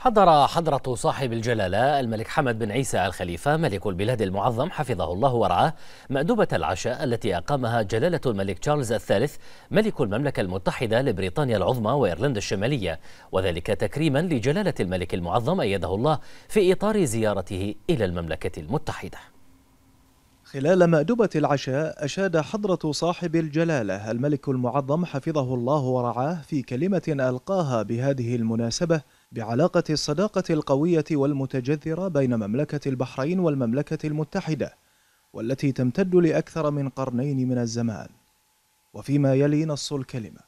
حضر حضرة صاحب الجلالة الملك حمد بن عيسى الخليفة ملك البلاد المعظم حفظه الله ورعاه مأدوبة العشاء التي أقامها جلالة الملك تشارلز الثالث ملك المملكة المتحدة لبريطانيا العظمى وإيرلندا الشمالية وذلك تكريما لجلالة الملك المعظم أيده الله في إطار زيارته إلى المملكة المتحدة خلال مأدبة العشاء أشاد حضرة صاحب الجلالة الملك المعظم حفظه الله ورعاه في كلمة ألقاها بهذه المناسبة بعلاقة الصداقة القوية والمتجذرة بين مملكة البحرين والمملكة المتحدة والتي تمتد لأكثر من قرنين من الزمان وفيما يلي نص الكلمة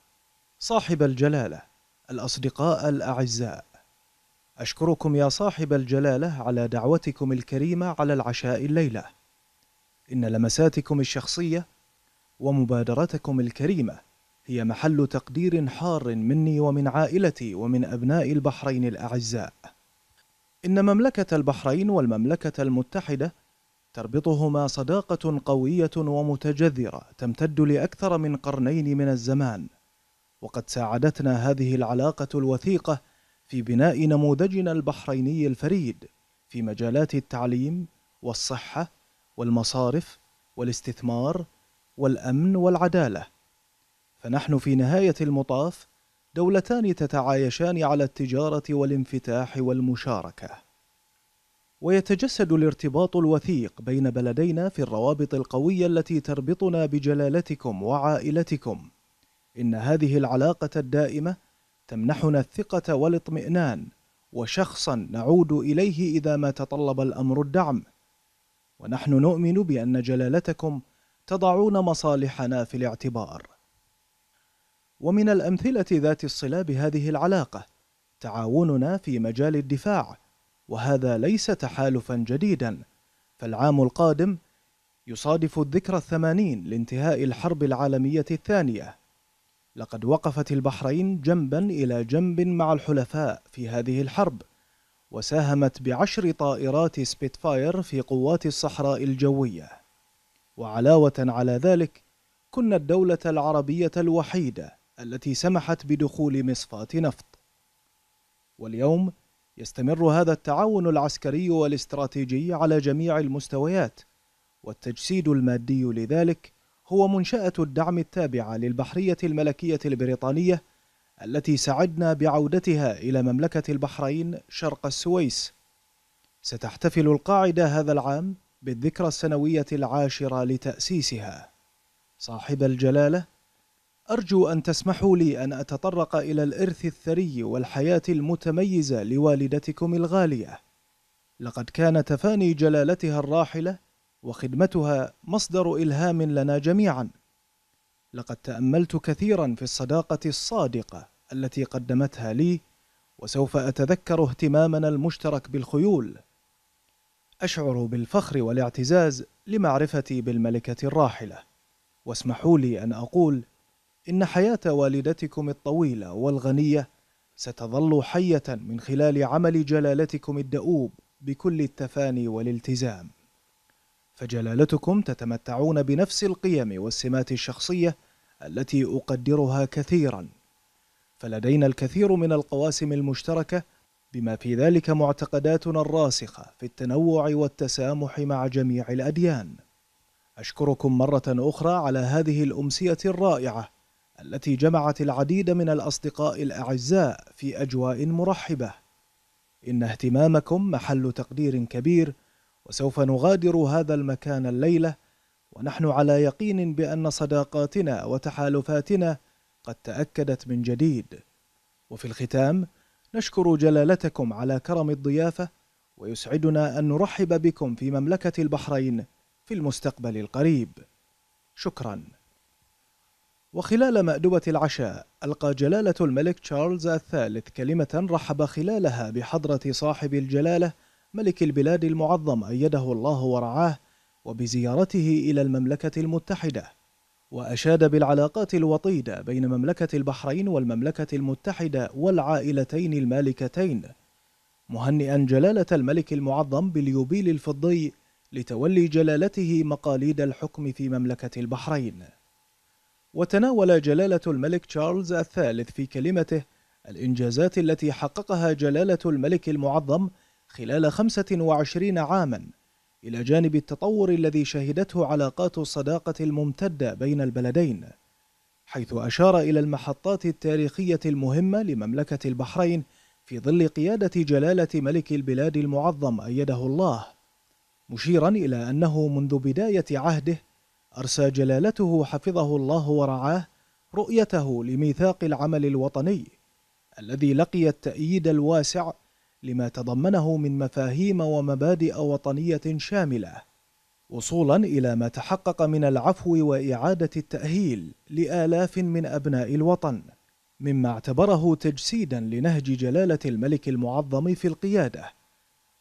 صاحب الجلالة الأصدقاء الأعزاء أشكركم يا صاحب الجلالة على دعوتكم الكريمة على العشاء الليلة إن لمساتكم الشخصية ومبادرتكم الكريمة هي محل تقدير حار مني ومن عائلتي ومن أبناء البحرين الأعزاء إن مملكة البحرين والمملكة المتحدة تربطهما صداقة قوية ومتجذرة تمتد لأكثر من قرنين من الزمان وقد ساعدتنا هذه العلاقة الوثيقة في بناء نموذجنا البحريني الفريد في مجالات التعليم والصحة والمصارف والاستثمار والامن والعداله فنحن في نهايه المطاف دولتان تتعايشان على التجاره والانفتاح والمشاركه ويتجسد الارتباط الوثيق بين بلدينا في الروابط القويه التي تربطنا بجلالتكم وعائلتكم ان هذه العلاقه الدائمه تمنحنا الثقه والاطمئنان وشخصا نعود اليه اذا ما تطلب الامر الدعم ونحن نؤمن بأن جلالتكم تضعون مصالحنا في الاعتبار ومن الأمثلة ذات الصلة بهذه العلاقة تعاوننا في مجال الدفاع وهذا ليس تحالفا جديدا فالعام القادم يصادف الذكرى الثمانين لانتهاء الحرب العالمية الثانية لقد وقفت البحرين جنبا إلى جنب مع الحلفاء في هذه الحرب وساهمت بعشر طائرات سبيتفاير في قوات الصحراء الجوية وعلاوة على ذلك كنا الدولة العربية الوحيدة التي سمحت بدخول مصفاة نفط واليوم يستمر هذا التعاون العسكري والاستراتيجي على جميع المستويات والتجسيد المادي لذلك هو منشأة الدعم التابعة للبحرية الملكية البريطانية التي سعدنا بعودتها إلى مملكة البحرين شرق السويس ستحتفل القاعدة هذا العام بالذكرى السنوية العاشرة لتأسيسها صاحب الجلالة أرجو أن تسمحوا لي أن أتطرق إلى الإرث الثري والحياة المتميزة لوالدتكم الغالية لقد كان تفاني جلالتها الراحلة وخدمتها مصدر إلهام لنا جميعاً لقد تأملت كثيرا في الصداقة الصادقة التي قدمتها لي وسوف أتذكر اهتمامنا المشترك بالخيول أشعر بالفخر والاعتزاز لمعرفتي بالملكة الراحلة واسمحوا لي أن أقول إن حياة والدتكم الطويلة والغنية ستظل حية من خلال عمل جلالتكم الدؤوب بكل التفاني والالتزام فجلالتكم تتمتعون بنفس القيم والسمات الشخصية التي أقدرها كثيرا فلدينا الكثير من القواسم المشتركة بما في ذلك معتقداتنا الراسخة في التنوع والتسامح مع جميع الأديان أشكركم مرة أخرى على هذه الأمسية الرائعة التي جمعت العديد من الأصدقاء الأعزاء في أجواء مرحبة إن اهتمامكم محل تقدير كبير وسوف نغادر هذا المكان الليلة ونحن على يقين بأن صداقاتنا وتحالفاتنا قد تأكدت من جديد وفي الختام نشكر جلالتكم على كرم الضيافة ويسعدنا أن نرحب بكم في مملكة البحرين في المستقبل القريب شكرا وخلال مأدبة العشاء ألقى جلالة الملك تشارلز الثالث كلمة رحب خلالها بحضرة صاحب الجلالة ملك البلاد المعظم أيده الله ورعاه وبزيارته إلى المملكة المتحدة وأشاد بالعلاقات الوطيدة بين مملكة البحرين والمملكة المتحدة والعائلتين المالكتين مهنئا جلالة الملك المعظم باليوبيل الفضي لتولي جلالته مقاليد الحكم في مملكة البحرين وتناول جلالة الملك تشارلز الثالث في كلمته الإنجازات التي حققها جلالة الملك المعظم خلال 25 عاما إلى جانب التطور الذي شهدته علاقات الصداقة الممتدة بين البلدين حيث أشار إلى المحطات التاريخية المهمة لمملكة البحرين في ظل قيادة جلالة ملك البلاد المعظم أيده الله مشيرا إلى أنه منذ بداية عهده أرسى جلالته حفظه الله ورعاه رؤيته لميثاق العمل الوطني الذي لقي التأييد الواسع لما تضمنه من مفاهيم ومبادئ وطنية شاملة وصولا إلى ما تحقق من العفو وإعادة التأهيل لآلاف من أبناء الوطن مما اعتبره تجسيدا لنهج جلالة الملك المعظم في القيادة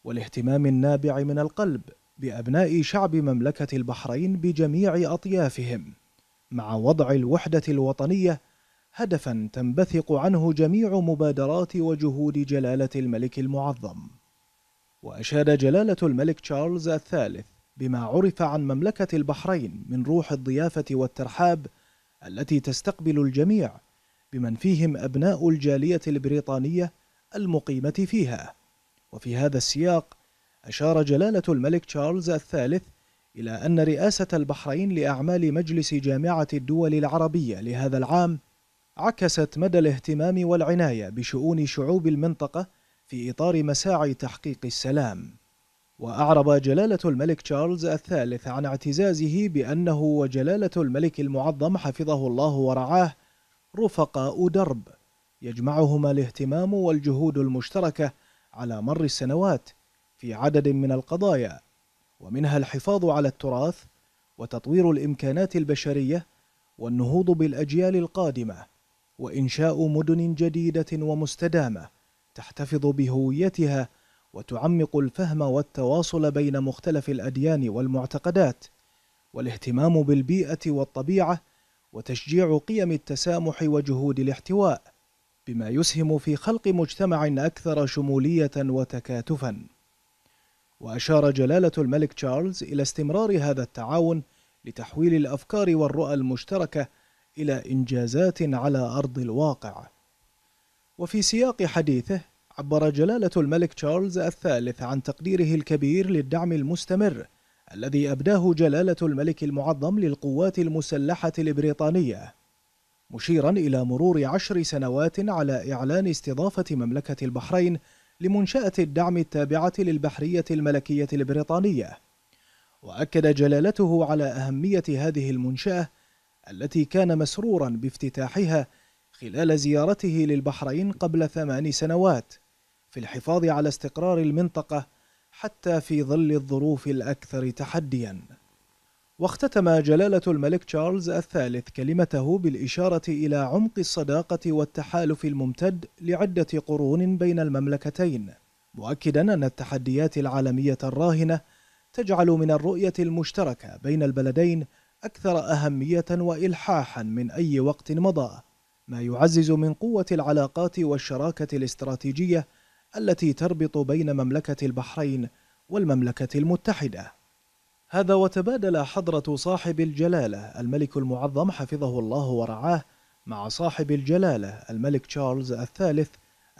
والاهتمام النابع من القلب بأبناء شعب مملكة البحرين بجميع أطيافهم مع وضع الوحدة الوطنية هدفا تنبثق عنه جميع مبادرات وجهود جلالة الملك المعظم وأشاد جلالة الملك تشارلز الثالث بما عرف عن مملكة البحرين من روح الضيافة والترحاب التي تستقبل الجميع بمن فيهم أبناء الجالية البريطانية المقيمة فيها وفي هذا السياق أشار جلالة الملك تشارلز الثالث إلى أن رئاسة البحرين لأعمال مجلس جامعة الدول العربية لهذا العام عكست مدى الاهتمام والعناية بشؤون شعوب المنطقة في إطار مساعي تحقيق السلام وأعرب جلالة الملك تشارلز الثالث عن اعتزازه بأنه وجلالة الملك المعظم حفظه الله ورعاه رفقاء درب يجمعهما الاهتمام والجهود المشتركة على مر السنوات في عدد من القضايا ومنها الحفاظ على التراث وتطوير الإمكانات البشرية والنهوض بالأجيال القادمة وإنشاء مدن جديدة ومستدامة تحتفظ بهويتها وتعمق الفهم والتواصل بين مختلف الأديان والمعتقدات والاهتمام بالبيئة والطبيعة وتشجيع قيم التسامح وجهود الاحتواء بما يسهم في خلق مجتمع أكثر شمولية وتكاتفا وأشار جلالة الملك تشارلز إلى استمرار هذا التعاون لتحويل الأفكار والرؤى المشتركة إلى إنجازات على أرض الواقع وفي سياق حديثه عبر جلالة الملك تشارلز الثالث عن تقديره الكبير للدعم المستمر الذي أبداه جلالة الملك المعظم للقوات المسلحة البريطانية مشيرا إلى مرور عشر سنوات على إعلان استضافة مملكة البحرين لمنشأة الدعم التابعة للبحرية الملكية البريطانية وأكد جلالته على أهمية هذه المنشأة التي كان مسرورا بافتتاحها خلال زيارته للبحرين قبل ثمان سنوات في الحفاظ على استقرار المنطقة حتى في ظل الظروف الأكثر تحديا واختتم جلالة الملك تشارلز الثالث كلمته بالإشارة إلى عمق الصداقة والتحالف الممتد لعدة قرون بين المملكتين مؤكدا أن التحديات العالمية الراهنة تجعل من الرؤية المشتركة بين البلدين أكثر أهمية وإلحاحا من أي وقت مضى ما يعزز من قوة العلاقات والشراكة الاستراتيجية التي تربط بين مملكة البحرين والمملكة المتحدة هذا وتبادل حضرة صاحب الجلالة الملك المعظم حفظه الله ورعاه مع صاحب الجلالة الملك تشارلز الثالث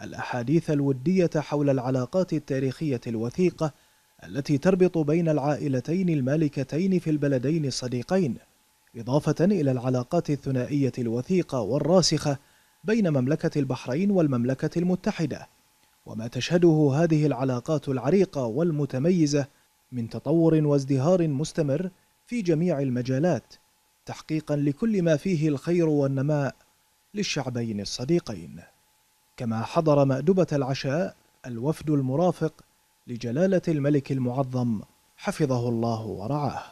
الأحاديث الودية حول العلاقات التاريخية الوثيقة التي تربط بين العائلتين المالكتين في البلدين الصديقين إضافة إلى العلاقات الثنائية الوثيقة والراسخة بين مملكة البحرين والمملكة المتحدة وما تشهده هذه العلاقات العريقة والمتميزة من تطور وازدهار مستمر في جميع المجالات تحقيقا لكل ما فيه الخير والنماء للشعبين الصديقين كما حضر مأدبة العشاء الوفد المرافق لجلالة الملك المعظم حفظه الله ورعاه